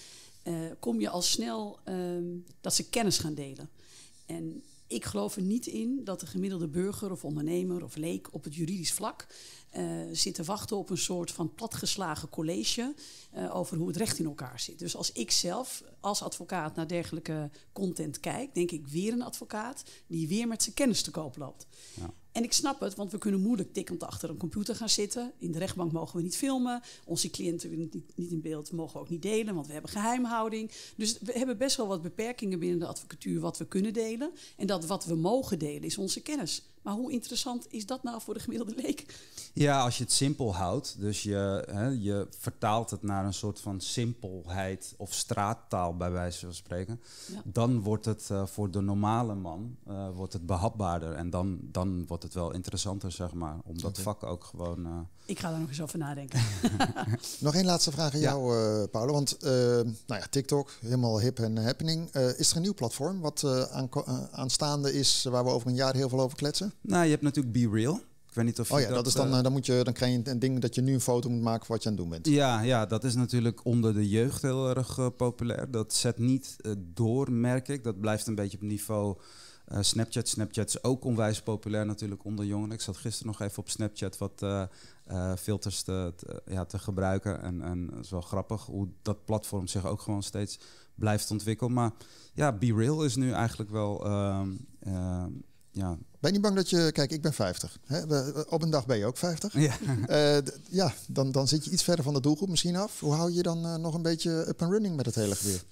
eh, kom je al snel ehm, dat ze kennis gaan delen. En ik geloof er niet in dat de gemiddelde burger of ondernemer of leek op het juridisch vlak eh, zit te wachten op een soort van platgeslagen college eh, over hoe het recht in elkaar zit. Dus als ik zelf als advocaat naar dergelijke content kijk, denk ik weer een advocaat die weer met zijn kennis te koop loopt. Ja. En ik snap het, want we kunnen moeilijk tikkend achter een computer gaan zitten. In de rechtbank mogen we niet filmen. Onze cliënten niet in beeld mogen we ook niet delen, want we hebben geheimhouding. Dus we hebben best wel wat beperkingen binnen de advocatuur wat we kunnen delen. En dat wat we mogen delen is onze kennis. Maar hoe interessant is dat nou voor de gemiddelde leek? Ja, als je het simpel houdt, dus je, hè, je vertaalt het naar een soort van simpelheid of straattaal bij wijze van spreken, dan wordt het eh, voor de normale man eh, wordt het behapbaarder en dan, dan wordt het wel interessanter, zeg maar, om dat vak ook gewoon. Eh, Ik ga daar nog eens over nadenken. nog één laatste vraag aan jou, Paolo, want nou ja, TikTok, helemaal hip en happening. is er een nieuw platform wat aanstaande is waar we over een jaar heel veel over kletsen? Nou, je hebt natuurlijk Be Real. Ik weet niet of oh ja, dat, is dan, eh, eh, dan, moet je, dan krijg je een ding dat je nu een foto moet maken van wat je aan het doen bent. Ja, ja dat is natuurlijk onder de jeugd heel erg eh, populair. Dat zet niet door, merk ik. Dat blijft een beetje op niveau Snapchat. Snapchat is ook onwijs populair natuurlijk onder jongeren. Ik zat gisteren nog even op Snapchat wat filters te, ja, te gebruiken. En, en is wel grappig hoe dat platform zich ook gewoon steeds blijft ontwikkelen. Maar ja, Be Real is nu eigenlijk wel ehm, ehm, ja. Ben je niet bang dat je, kijk, ik ben 50. Hè? Op een dag ben je ook 50. Ja, eh, ja dan, dan zit je iets verder van de doelgroep misschien af. Hoe hou je dan eh, nog een beetje up and running met het hele gebeuren?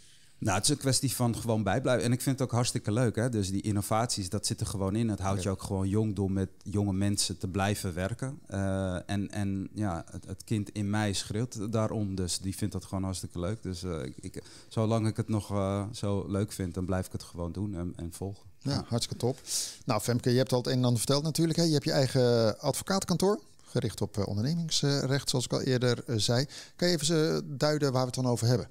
Nou, het is een kwestie van gewoon bijblijven. En ik vind het ook hartstikke leuk. Hè? Dus die innovaties, dat zit er gewoon in. Het houdt je ook gewoon jong door met jonge mensen te blijven werken. Eh, en, en ja, het, het, kind in mij schreeuwt daarom. Dus die vindt dat gewoon hartstikke leuk. Dus uh, ik, ik, zolang ik het nog eh, zo leuk vind, dan blijf ik het gewoon doen en, en volgen. Ja, hartstikke top. Nou, Femke, je hebt al het een en ander verteld natuurlijk. Hè? Je hebt je eigen advocaatkantoor gericht op ondernemingsrecht, zoals ik al eerder zei. Kan je even duiden waar we het dan over hebben?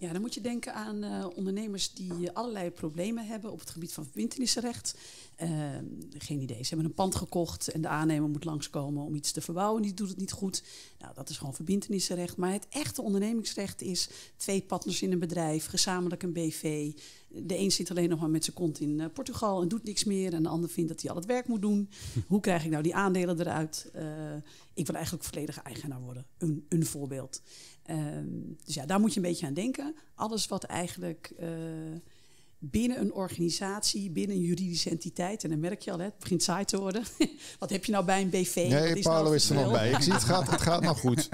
Ja, dan moet je denken aan eh, ondernemers die eh, allerlei problemen hebben op het gebied van verbindenisrecht. Ehm, geen idee. Ze hebben een pand gekocht en de aannemer moet langskomen om iets te verbouwen. Die doet het niet goed. Nou, dat is gewoon verbindenisrecht. Maar het echte ondernemingsrecht is twee partners in een bedrijf, gezamenlijk een BV. De een zit alleen nog maar met zijn kont in eh, Portugal en doet niks meer. En de ander vindt dat hij al het werk moet doen. Hm. Hoe krijg ik nou die aandelen eruit? ik wil eigenlijk volledige eigenaar worden. Een, een voorbeeld. Ehm, dus ja, daar moet je een beetje aan denken. Alles wat eigenlijk eh, binnen een organisatie, binnen een juridische entiteit, en dan merk je al, hè, het begint saai te worden. wat heb je nou bij een BV? Nee, is nou Paolo is er nog bij. Ik zie het gaat, het gaat nou goed.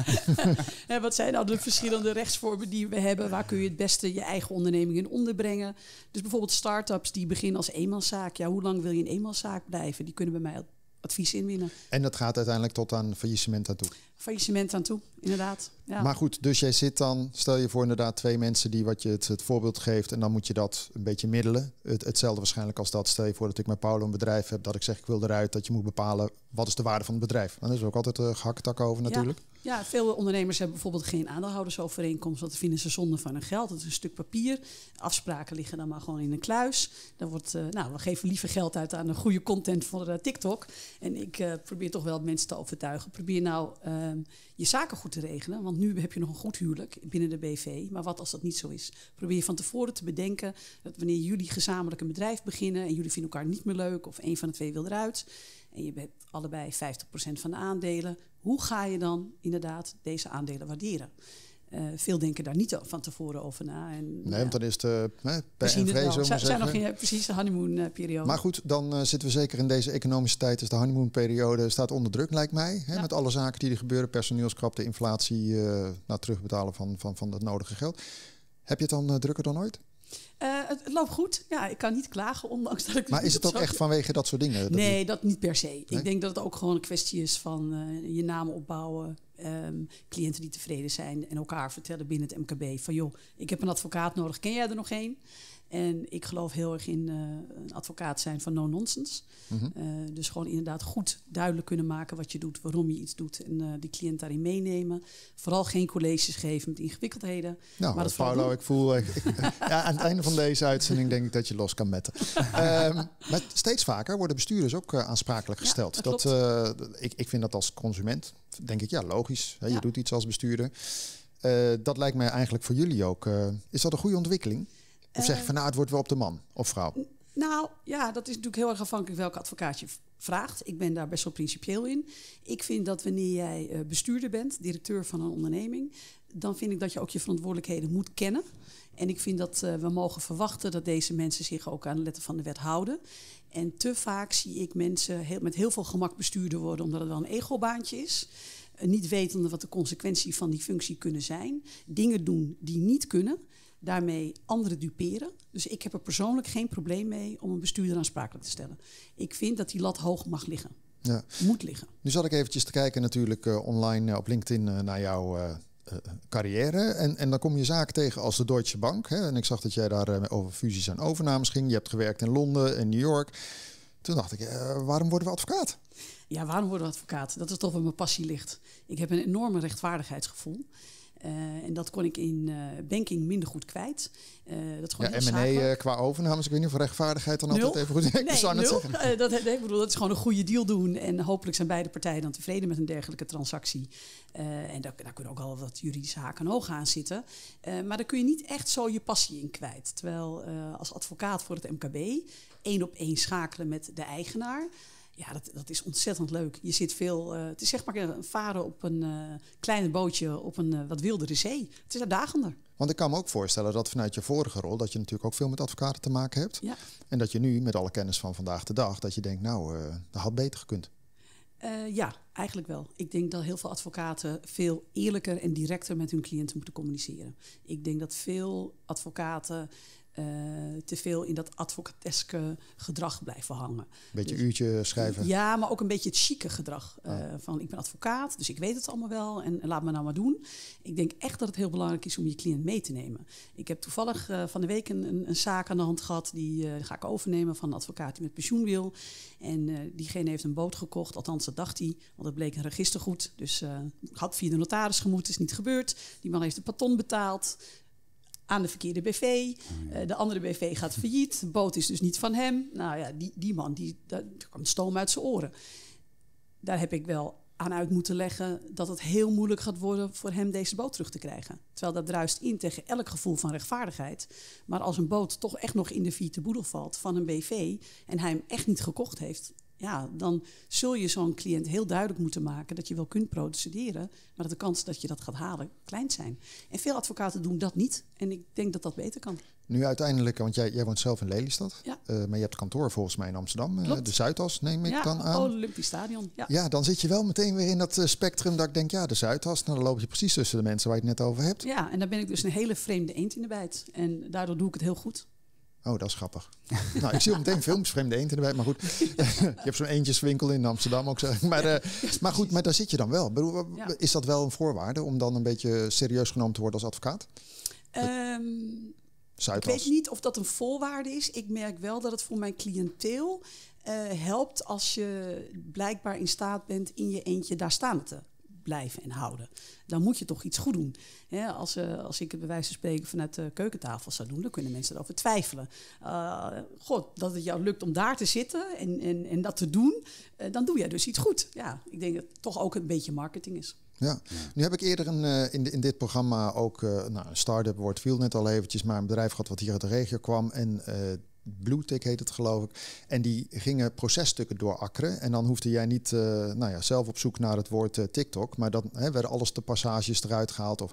wat zijn nou de verschillende rechtsvormen die we hebben? Waar kun je het beste je eigen onderneming in onderbrengen? Dus bijvoorbeeld start-ups die beginnen als eenmanszaak. Ja, hoe lang wil je een eenmanszaak blijven? Die kunnen bij mij advies inwinnen. En dat gaat uiteindelijk tot aan faillissement daartoe. toe? faillissement aan toe, inderdaad. Ja. Maar goed, dus jij zit dan, stel je voor inderdaad twee mensen die wat je het, voorbeeld geeft en dan moet je dat een beetje middelen. Het, hetzelfde waarschijnlijk als dat, stel je voor dat ik met Paul een bedrijf heb, dat ik zeg ik wil eruit, dat je moet bepalen wat is de waarde van het bedrijf. Dan daar is ook altijd uh, eh, gehaktak over natuurlijk. Ja. veel ondernemers hebben bijvoorbeeld geen aandeelhoudersovereenkomst, want dat vinden ze zonde van hun geld. Dat is een stuk papier. Afspraken liggen dan maar gewoon in een kluis. Dan wordt, eh, nou, we geven liever geld uit aan een goede content voor uh, TikTok. En ik probeer toch wel mensen te overtuigen. Probeer nou Ehm, je zaken goed te regelen. Want nu heb je nog een goed huwelijk binnen de BV. Maar wat als dat niet zo is? Probeer je van tevoren te bedenken dat wanneer jullie gezamenlijk een bedrijf beginnen en jullie vinden elkaar niet meer leuk of een van de twee wil eruit en je hebt allebei 50% van de aandelen, hoe ga je dan inderdaad deze aandelen waarderen? Eh, veel denken daar niet van tevoren over na. En, nee, want dan is de eh, hè, zijn nog geen eh, precies de honeymoon-periode. Maar goed, dan zitten we zeker in deze economische tijd. Dus de honeymoon-periode staat onder druk, lijkt mij. Hè, Met alle zaken die er gebeuren, personeelskrapte, inflatie, uh, terugbetalen van, van, van dat nodige geld. Heb je het dan drukker dan ooit? Eh, het, loopt goed. Ja, ik kan niet klagen, ondanks dat ik. Maar is het ook echt vanwege dat soort dingen? nee, dat niet per se. Ik denk dat het ook gewoon een kwestie is van eh, je naam opbouwen. Ehm, cliënten die tevreden zijn en elkaar vertellen binnen het MKB van joh, ik heb een advocaat nodig. Ken jij er nog een? En ik geloof heel erg in eh, een advocaat zijn van no-nonsense. Mhm. Eh, dus gewoon inderdaad goed duidelijk kunnen maken wat je doet, waarom je iets doet. En eh, die cliënt daarin meenemen. Vooral geen colleges geven met ingewikkeldheden. Nou, maar dat ik voel... Ik, ja, aan het einde van deze uitzending denk ik dat je los kan metten. Ehm, maar steeds vaker worden bestuurders ook aansprakelijk gesteld. dat, ik, ik vind dat als consument, denk ik, ja, logisch. Hè, je doet iets als bestuurder. dat lijkt mij eigenlijk voor jullie ook. is dat een goede ontwikkeling? Of zeg je eh, van nou, het wordt wel op de man of vrouw? Nou ja, dat is natuurlijk heel erg afhankelijk welke advocaat je vraagt. Ik ben daar best wel principieel in. Ik vind dat wanneer jij eh, bestuurder bent, directeur van een onderneming, dan vind ik dat je ook je verantwoordelijkheden moet kennen. En ik vind dat eh, we mogen verwachten dat deze mensen zich ook aan de letter van de wet houden. En te vaak zie ik mensen heel, met heel veel gemak bestuurder worden, omdat het wel een egobaantje is. niet wetende wat de consequenties van die functie kunnen zijn. Dingen doen die niet kunnen daarmee anderen duperen. Dus ik heb er persoonlijk geen probleem mee om een bestuurder aansprakelijk te stellen. Ik vind dat die lat hoog mag liggen. Ja. Moet liggen. Nu zat ik eventjes te kijken natuurlijk eh, online eh, op LinkedIn eh, naar jouw carrière. En, en dan kom je zaken tegen als de Deutsche Bank. Hè? En ik zag dat jij daar over fusies en overnames ging. Je hebt gewerkt in Londen en New York. Toen dacht ik, waarom worden we advocaat? Ja, waarom worden we advocaat? Dat is toch waar mijn passie ligt. Ik heb een enorme rechtvaardigheidsgevoel. Eh, en dat kon ik in eh, banking minder goed kwijt. Uh, dat gewoon ja, M&A qua overnames, ik weet niet of rechtvaardigheid dan altijd even goed nee, zou nul. dat, ik bedoel, dat is gewoon een goede deal doen. En hopelijk zijn beide partijen dan tevreden met een dergelijke transactie. en daar, daar, kunnen ook al wat juridische haken hoog aan zitten. maar daar kun je niet echt zo je passie in kwijt. Terwijl als advocaat voor het MKB één op één schakelen met de eigenaar... Ja, dat, dat is ontzettend leuk. Je zit veel, eh, het is zeg maar een eh, varen op een uh, kleine bootje op een wat wildere zee. Het is uitdagender. Want ik kan me ook voorstellen dat vanuit je vorige rol, dat je natuurlijk ook veel met advocaten te maken hebt. Ja. En dat je nu met alle kennis van vandaag de dag, dat je denkt, nou, dat had beter gekund. ja, eigenlijk wel. Ik denk dat heel veel advocaten veel eerlijker en directer met hun cliënten moeten communiceren. Ik denk dat veel advocaten eh, te veel in dat advocateske gedrag blijven hangen. Beetje dus- uurtje schrijven. Ja, maar ook een beetje het chique gedrag. Eh, van ik ben advocaat, dus ik weet het allemaal wel en, laat me nou maar doen. Ik denk echt dat het heel belangrijk is om je cliënt mee te nemen. Ik heb toevallig eh, van de week een, een, zaak aan de hand gehad. Die ga ik overnemen van een advocaat die met pensioen wil. En diegene heeft een boot gekocht, althans dat dacht hij, want het bleek een registergoed. Dus had via de notaris gemoet, is niet gebeurd. Die man heeft een paton betaald aan de verkeerde BV. Mm-hmm. Eh, de andere BV gaat failliet. De boot is dus niet van hem. Nou ja, die, die man, die, daar kwam stoom uit zijn oren. Daar heb ik wel aan uit moeten leggen dat het heel moeilijk gaat worden voor hem deze boot terug te krijgen. Terwijl dat druist in tegen elk gevoel van rechtvaardigheid. Maar als een boot toch echt nog in de vierde boedel valt van een BV en hij hem echt niet gekocht heeft, ja, dan zul je zo'n cliënt heel duidelijk moeten maken dat je wel kunt procederen, maar dat de kans dat je dat gaat halen klein zijn. En veel advocaten doen dat niet. En ik denk dat dat beter kan. Nu uiteindelijk, want jij, jij woont zelf in Lelystad, eh, maar je hebt kantoor volgens mij in Amsterdam, eh, de Zuidas neem ik ja, dan aan. Olympisch Stadion. Ja. ja, dan zit je wel meteen weer in dat eh, spectrum dat ik denk, ja, de Zuidas, nou, dan loop je precies tussen de mensen waar je het net over hebt. Ja, en daar ben ik dus een hele vreemde eend in de bijt. En daardoor doe ik het heel goed. Oh, dat is grappig. nou, ik zie ook meteen films, vreemde eenten erbij. Maar goed, je hebt zo'n eentjeswinkel in Amsterdam ook. Zeg. Maar, eh, maar goed, maar daar zit je dan wel. Is dat wel een voorwaarde om dan een beetje serieus genomen te worden als advocaat? Um, ik weet niet of dat een voorwaarde is. Ik merk wel dat het voor mijn cliënteel eh, helpt als je blijkbaar in staat bent in je eentje daar staan te blijven en houden. Dan moet je toch iets goed doen. als, eh, als ik het bij wijze van spreken vanuit de keukentafel zou doen, dan kunnen mensen erover twijfelen. Uh, God, dat het jou lukt om daar te zitten en, en, en dat te doen, eh, dan doe jij dus iets goed. Ja, ik denk dat het toch ook een beetje marketing is. Ja. nu heb ik eerder een, in, in dit programma ook, nou, een start-up wordt viel net al eventjes, maar een bedrijf gehad wat hier uit de regio kwam en BlueTick heet het geloof ik. En die gingen processtukken doorakkeren. En dan hoefde jij niet eh, nou ja, zelf op zoek naar het woord eh, TikTok. Maar dan hè, werden alles de passages eruit gehaald. Of...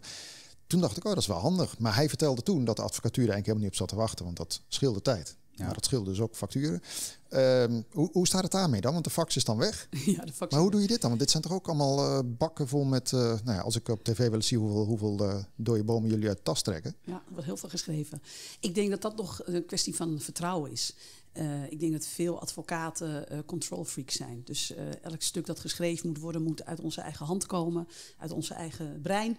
Toen dacht ik, oh dat is wel handig. Maar hij vertelde toen dat de advocatuur eigenlijk helemaal niet op zat te wachten. Want dat scheelde tijd. Ja. dat scheelde dus ook facturen. Ehm, hoe, hoe, staat het daarmee dan? Want de fax is dan weg. Ja, de fax maar hoe doe je dit dan? Want dit zijn toch ook allemaal eh, bakken vol met... Uh, nou ja, als ik op tv wil zien hoeveel, hoeveel uh, dode bomen jullie uit de tas trekken. Ja, er wordt heel veel geschreven. Ik denk dat dat nog een kwestie van vertrouwen is. Eh, ik denk dat veel advocaten uh, control freaks zijn. Dus eh, elk stuk dat geschreven moet worden, moet uit onze eigen hand komen, uit onze eigen brein.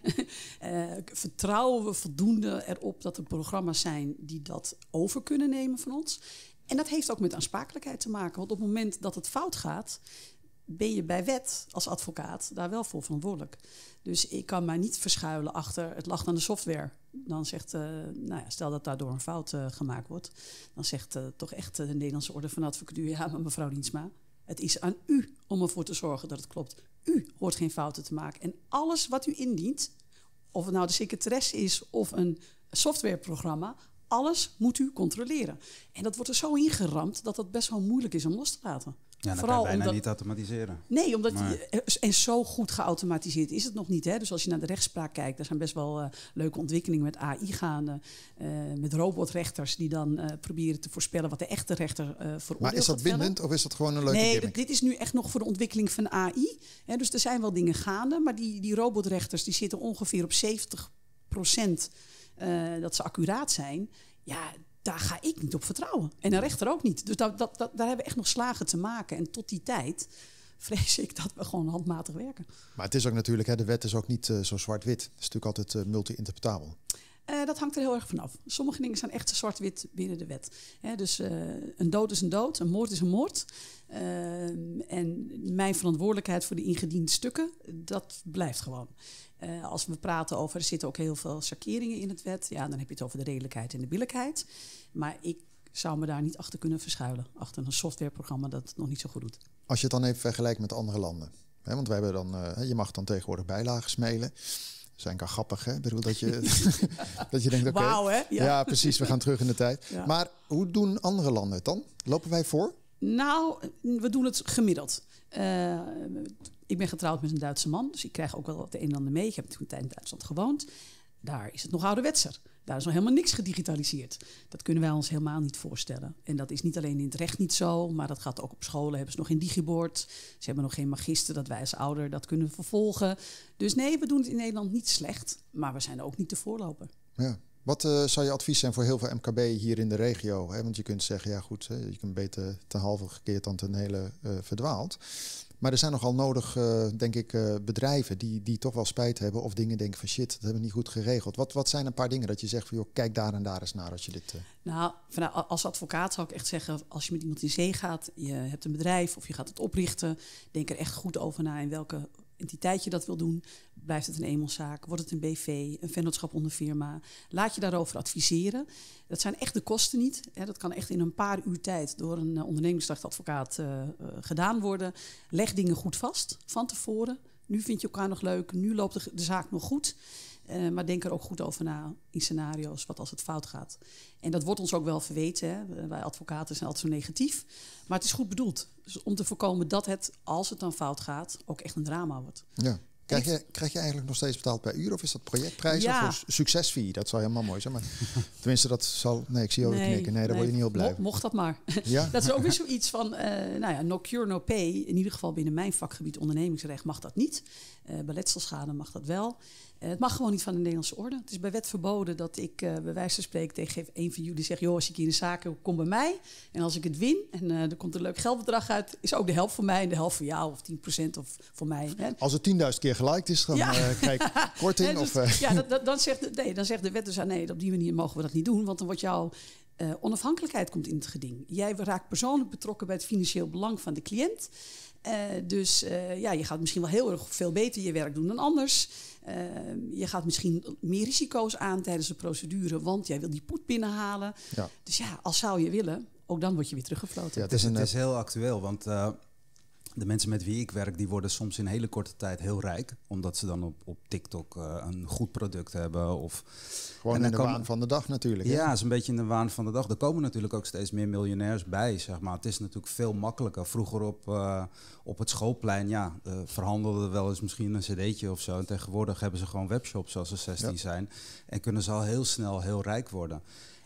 vertrouwen we voldoende erop dat er programma's zijn die dat over kunnen nemen van ons? En dat heeft ook met aansprakelijkheid te maken. Want op het moment dat het fout gaat, ben je bij wet als advocaat daar wel voor verantwoordelijk. Dus ik kan mij niet verschuilen achter het lag aan de software. Dan zegt, eh, nou ja, stel dat daardoor een fout eh, gemaakt wordt, dan zegt eh, toch echt de Nederlandse Orde van Advocatuur, ja, maar mevrouw Riensma, het is aan u om ervoor te zorgen dat het klopt. U hoort geen fouten te maken. En alles wat u indient, of het nou de secretaresse is of een softwareprogramma, alles moet u controleren. En dat wordt er zo ingeramd dat dat best wel moeilijk is om los te laten. Ja, dan Vooral kan je bijna niet automatiseren. Nee, omdat eh, en zo goed geautomatiseerd is het nog niet. Hè? Dus als je naar de rechtspraak kijkt, er zijn best wel eh, leuke ontwikkelingen met AI gaande. Eh, met robotrechters die dan proberen te voorspellen wat de echte rechter veroordeelt. Maar is dat bindend of is dat gewoon een leuke Nee, dit is nu echt nog voor de ontwikkeling van AI. Hè? Dus er zijn wel dingen gaande, maar die, die robotrechters die zitten ongeveer op 70 eh, dat ze accuraat zijn, ja, daar ga ik niet op vertrouwen. En een rechter ook niet. Dus dat, dat, daar hebben we echt nog slagen te maken. En tot die tijd vrees ik dat we gewoon handmatig werken. Maar het is ook natuurlijk, hè, de wet is ook niet eh, zo zwart-wit. Het is natuurlijk altijd eh, multi-interpretabel. Eh, dat hangt er heel erg vanaf. Sommige dingen zijn echt zwart-wit binnen de wet. dus eh, een dood is een dood, een moord is een moord. Eh, en mijn verantwoordelijkheid voor de ingediende stukken, dat blijft gewoon. als we praten over, er zitten ook heel veel sarkeringen in het wet. Ja, dan heb je het over de redelijkheid en de billijkheid. Maar ik zou me daar niet achter kunnen verschuilen. Achter een softwareprogramma dat het nog niet zo goed doet. Als je het dan even vergelijkt met andere landen. Hè, want wij hebben dan, je mag dan tegenwoordig bijlagen smelen zijn kan grappig, hè? bedoel, dat je, dat je denkt, oké. Wauw, hè? Ja. precies, we gaan terug in de tijd. Maar hoe doen andere landen het dan? Lopen wij voor? Nou, we doen het gemiddeld. Eh, ik ben getrouwd met een Duitse man, dus ik krijg ook wel het een en ander mee. Ik heb toen een tijd in Duitsland gewoond. Daar is het nog ouderwetser. Daar is nog helemaal niks gedigitaliseerd. Dat kunnen wij ons helemaal niet voorstellen. En dat is niet alleen in het recht niet zo, maar dat gaat ook op scholen. Hebben ze nog geen digibord? Ze hebben nog geen magister, dat wij als ouder dat kunnen vervolgen. Dus nee, we doen het in Nederland niet slecht, maar we zijn er ook niet de voorloper. Ja. Wat eh, zou je advies zijn voor heel veel MKB hier in de regio? Want je kunt zeggen, ja goed, je kunt beter ten halve gekeerd dan ten hele uh, verdwaald. Maar er zijn nogal nodig, eh, denk ik, eh, bedrijven die, die toch wel spijt hebben of dingen denken van shit, dat hebben we niet goed geregeld. Wat, wat zijn een paar dingen dat je zegt van joh, kijk daar en daar eens naar als je dit. Eh, nou, vanuit, als advocaat zou ik echt zeggen, als je met iemand in zee gaat, je hebt een bedrijf of je gaat het oprichten, denk er echt goed over na in welke entiteit je dat wil doen, Blijft het een eenmanszaak? Wordt het een BV? Een vennootschap onder firma? Laat je daarover adviseren. Dat zijn echt de kosten niet. Dat kan echt in een paar uur tijd door een eh, ondernemingsrechtadvocaat eh, eh, gedaan worden. Leg dingen goed vast van tevoren. Nu vind je elkaar nog leuk. Nu loopt de, zaak nog goed. maar denk er ook goed over na in scenario's, wat als het fout gaat. En dat wordt ons ook wel verweten. Wij advocaten zijn altijd zo negatief. Maar het is goed bedoeld. Dus om te voorkomen dat het, als het dan fout gaat, ook echt een drama wordt. Ja. Krijg je, krijg je eigenlijk nog steeds betaald per uur of is dat projectprijs ja. of succesfee? Dat zou helemaal mooi zijn. Maar tenminste, dat zal. Nee, ik zie jou nee, knikken. Nee, daar word je niet heel blij. Mo mocht dat maar. Ja? dat is ook weer zoiets van. Uh, nou ja, no cure, no pay. In ieder geval binnen mijn vakgebied ondernemingsrecht mag dat niet. Uh, mag dat wel. Eh, het mag gewoon niet van de Nederlandse orde. Het is bij wet verboden dat ik uh, bij wijze van spreken tegen een van jullie zeg... joh, als ik hier een de zaken kom bij mij en als ik het win... en eh, er komt een leuk geldbedrag uit... is ook de helft voor mij en de helft voor jou of 10% of voor mij. Hè. Als het 10.000 keer gelijk is, dan ja. krijg ik korting. Dus ja, dan, zegt de, nee, dan zegt de wet dus... nee, op die manier mogen we dat niet doen... want dan wordt jouw onafhankelijkheid komt in het geding. Jij raakt persoonlijk betrokken bij het financieel belang van de cliënt... dus ja, je gaat misschien wel heel erg veel beter je werk doen dan anders... Ehm, je gaat misschien meer risico's aan tijdens de procedure, want jij wil die poet binnenhalen. Ja. Dus ja, als zou je willen, ook dan word je weer teruggefloten. Ja, het, is, een, het is heel actueel, want eh, de mensen met wie ik werk, die worden soms in hele korte tijd heel rijk. Omdat ze dan op, op TikTok eh, een goed product hebben. Of... Gewoon in de waan van de dag natuurlijk. Ja, is een beetje in de waan van de dag. Er komen natuurlijk ook steeds meer miljonairs bij, zeg maar. Het is natuurlijk veel makkelijker. Vroeger op, eh, op het schoolplein, ja, uh, verhandelden wel eens misschien een cd'tje of zo. En tegenwoordig hebben ze gewoon webshops als ze 16 zijn. En kunnen ze al heel snel heel rijk worden.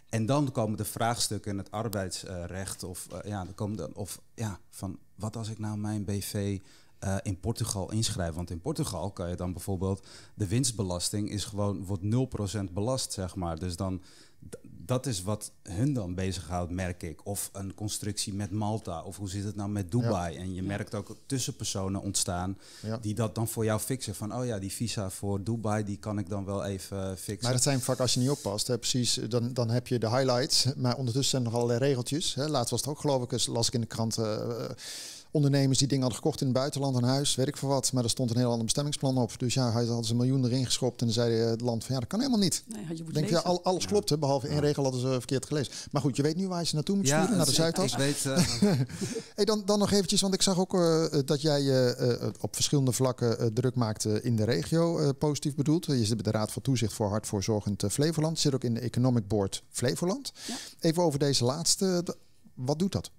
En dan komen de vraagstukken in het arbeidsrecht. Of, ja, dan komen of ja, van wat als ik nou mijn BV eh, in Portugal inschrijf? Want in Portugal kan je dan bijvoorbeeld, de winstbelasting is gewoon, wordt 0% belast, zeg maar. Dus dan dat is wat hun dan bezighoudt, merk ik. Of een constructie met Malta. Of hoe zit het nou met Dubai? En je merkt ook tussenpersonen ontstaan die dat dan voor jou fixen. Van, oh ja, die visa voor Dubai, die kan ik dan wel even eh, fixen. Maar dat zijn vaak, als je niet oppast, hè, precies, eh, dan, dan heb je de highlights. Maar ondertussen zijn er nog allerlei regeltjes. Hè. Laatst was het ook, geloof ik, eens, las ik in de krant... Eh, ondernemers die dingen hadden gekocht in het buitenland, een huis, weet ik voor wat. Maar er stond een heel ander bestemmingsplan op. Dus ja, had ze dus een miljoen erin geschopt en dan zei het land van ja, dat kan helemaal niet. Nee, je al, alles klopt, behalve één regel hadden ze verkeerd gelezen. Maar goed, je weet nu waar je ze naartoe moet sturen, naar de Zuidas. Ik weet, eh, hey, dan, dan nog eventjes, want ik zag ook eh, dat jij uh, op verschillende vlakken druk maakte in de regio, positief bedoeld. Je zit bij de Raad van Toezicht voor Hartvoorzorgend Flevoland. Je zit ook in de Economic Board Flevoland. Even over deze laatste, wat doet dat?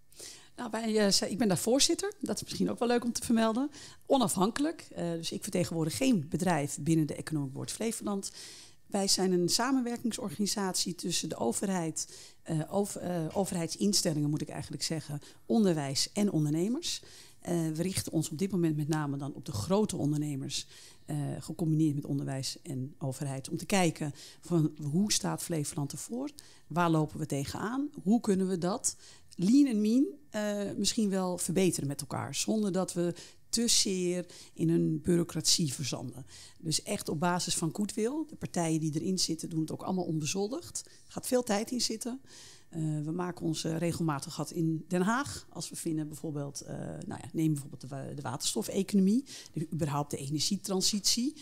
Nou, eh, ik ben daar voorzitter. Dat is misschien ook wel leuk om te vermelden. Onafhankelijk. Eh, dus ik vertegenwoordig geen bedrijf binnen de Economic Board Flevoland. Wij zijn een samenwerkingsorganisatie tussen de overheid, uh, overheidsinstellingen moet ik eigenlijk zeggen, onderwijs en ondernemers. we richten ons op dit moment met name dan op de grote ondernemers eh, gecombineerd met onderwijs en overheid. Om te kijken van hoe staat Flevoland ervoor? Waar lopen we tegenaan? Hoe kunnen we dat lean en mean eh, misschien wel verbeteren met elkaar? Zonder dat we te zeer in een bureaucratie verzanden. Dus echt op basis van wil. De partijen die erin zitten doen het ook allemaal onbezoldigd. Er gaat veel tijd in zitten. Eh, we maken ons eh, regelmatig gat in Den Haag. Als we vinden bijvoorbeeld, uh, nou ja, neem bijvoorbeeld de, de waterstofeconomie, de, überhaupt de energietransitie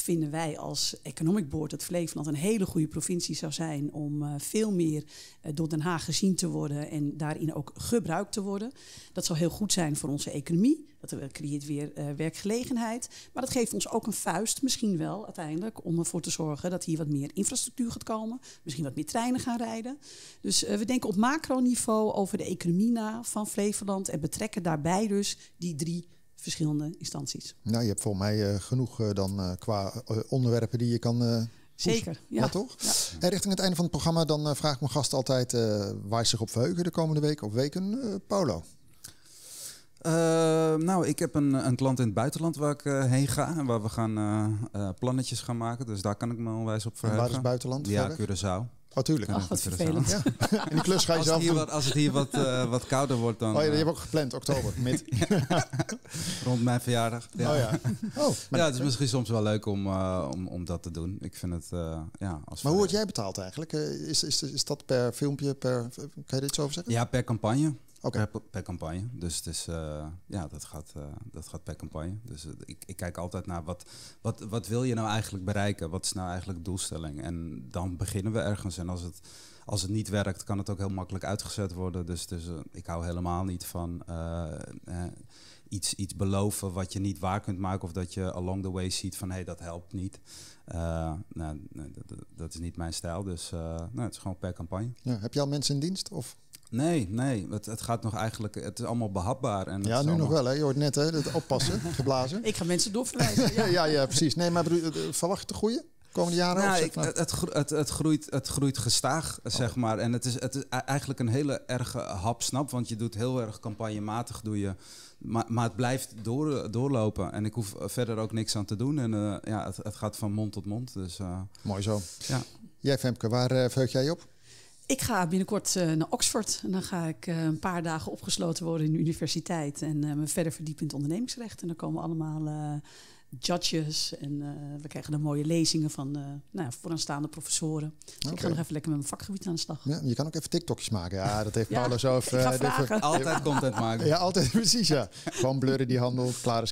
vinden wij als Economic Board dat Flevoland een hele goede provincie zou zijn om eh, veel meer eh, door Den Haag gezien te worden en daarin ook gebruikt te worden. Dat zou heel goed zijn voor onze economie. Dat creëert weer eh, werkgelegenheid. Maar dat geeft ons ook een vuist, misschien wel uiteindelijk, om ervoor te zorgen dat hier wat meer infrastructuur gaat komen. Misschien wat meer treinen gaan rijden. Dus we denken op macroniveau over de economie na van Flevoland en betrekken daarbij dus die drie verschillende instanties. Nou, je hebt volgens mij eh, genoeg eh, dan eh, qua onderwerpen die je kan. Zeker, ja. toch? Ja. richting het einde van het programma, dan vraag ik mijn gast altijd waar ze zich op verheugen de komende week of weken. Paulo. nou, ik heb een, een, klant in het buitenland waar ik heen ga. en Waar we gaan plannetjes gaan maken. Dus daar kan ik me onwijs op verheugen. En waar is het buitenland? Ja, verder? Curaçao. Oh, tuurlijk. Ach, Ja. die klus ga je als zelf doen. Wat, als het hier wat, eh, wat kouder wordt dan... Oh ja, die eh, hebt ook gepland, oktober, Rond mijn verjaardag. Ja. Oh ja. Oh, ja, het is misschien soms wel leuk om, eh, om, om dat te doen. Ik vind het, ja... Als maar hoe word jij betaald eigenlijk? Is, is, is dat per filmpje, per... Kan je dit zo over zeggen? Ja, per campagne. Okay. Per, campagne. Dus het is, eh, ja, dat gaat, eh, dat gaat per campagne. Dus eh, ik, ik, kijk altijd naar wat, wat, wat wil je nou eigenlijk bereiken? Wat is nou eigenlijk de doelstelling? En dan beginnen we ergens. En als het, als het niet werkt, kan het ook heel makkelijk uitgezet worden. Dus, dus ik hou helemaal niet van eh, iets, iets beloven wat je niet waar kunt maken. Of dat je along the way ziet van hé, hey, dat helpt niet. nou, dat, is niet mijn stijl. Dus nou, het is gewoon per campagne. Ja, heb je al mensen in dienst? Of? Nee, nee. Het, het, gaat nog eigenlijk... Het is allemaal behapbaar. En ja, nu nog wel. Hè? Je hoort net hè, het oppassen, geblazen. ik ga mensen doorverwijzen. Ja. ja, ja, precies. Nee, maar eh, verwacht te groeien? komende jaren? Nou, het, het, het, groeit, het groeit gestaag, oh. zeg maar. En het is, het is e-, eigenlijk een hele erge hapsnap. Want je doet heel erg campagnematig, doe je. Maar, maar het blijft door, doorlopen. En ik hoef verder ook niks aan te doen. En eh, ja, het, het, gaat van mond tot mond. Dus, eh, Mooi zo. Ja. Jij Femke, waar uh, jij op? Ik ga binnenkort eh, naar Oxford en dan ga ik eh, een paar dagen opgesloten worden in de universiteit en eh, me verder verdiepen in het ondernemingsrecht. En dan komen allemaal judges. En eh, we krijgen de mooie lezingen van eh, nou, vooraanstaande professoren. Dus ik ga nog even lekker met mijn vakgebied aan de slag. Ja, je kan ook even TikTokjes maken. Ja, dat heeft ja, Paolo eh, altijd content maken. Ja, altijd precies. Ja. Gewoon blurren die handel, klaar is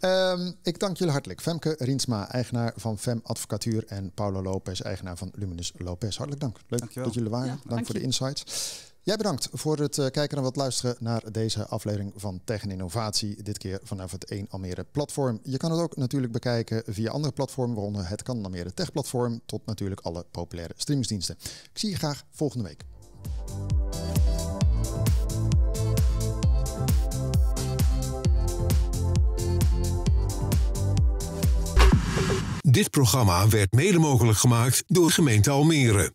ehm, ik dank jullie hartelijk. Femke Riensma, eigenaar van Fem Advocatuur. En Paolo Lopez, eigenaar van Luminus Lopez. Hartelijk dank. Leuk Dankjewel. dat jullie waren. dank, voor de insights. Jij bedankt voor het eh, kijken en wat luisteren naar deze aflevering van Tech en Innovatie. Dit keer vanaf het 1 Almere platform. Je kan het ook natuurlijk bekijken via andere platformen, waaronder het Kan Almere Tech platform, tot natuurlijk alle populaire streamingsdiensten. Ik zie je graag volgende week. Dit programma werd mede mogelijk gemaakt door gemeente Almere.